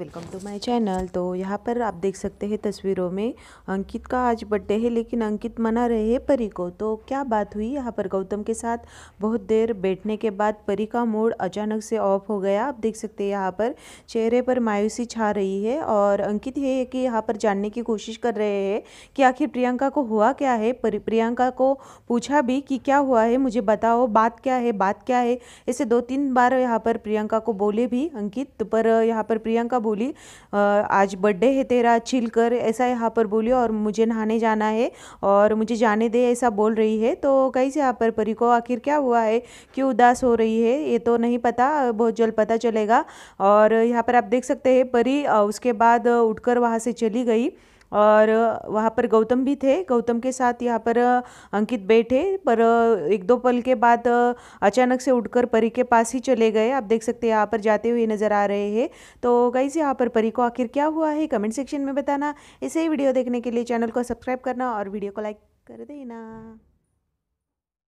welcome to my channel तो यहाँ पर आप देख सकते हैं तस्वीरों में अंकित का आज बर्थडे है लेकिन अंकित मना रहे हैं परी को तो क्या बात हुई यहाँ पर गौतम के साथ बहुत देर बैठने के बाद परी का मूड अचानक से ऑफ हो गया आप देख सकते हैं यहाँ पर चेहरे पर मायूसी छा रही है और अंकित है कि यहाँ पर जानने की कोशिश कर रहे हैं कि आखिर प्रियंका को हुआ क्या है परी प्रियंका को पूछा भी कि क्या हुआ है मुझे बताओ बात क्या है बात क्या है ऐसे दो तीन बार यहाँ पर प्रियंका को बोले भी अंकित पर यहाँ पर प्रियंका बोली आज बर्थडे है तेरा चिल कर ऐसा यहाँ पर बोली और मुझे नहाने जाना है और मुझे जाने दे ऐसा बोल रही है तो कहीं से यहाँ पर परी को आखिर क्या हुआ है क्यों उदास हो रही है ये तो नहीं पता बहुत जल्द पता चलेगा और यहाँ पर आप देख सकते हैं परी उसके बाद उठकर वहाँ से चली गई और वहाँ पर गौतम भी थे गौतम के साथ यहाँ पर अंकित बैठे पर एक दो पल के बाद अचानक से उठकर परी के पास ही चले गए आप देख सकते हैं यहाँ पर जाते हुए नज़र आ रहे हैं तो गाइस यहाँ पर परी को आखिर क्या हुआ है कमेंट सेक्शन में बताना ऐसे ही वीडियो देखने के लिए चैनल को सब्सक्राइब करना और वीडियो को लाइक कर देना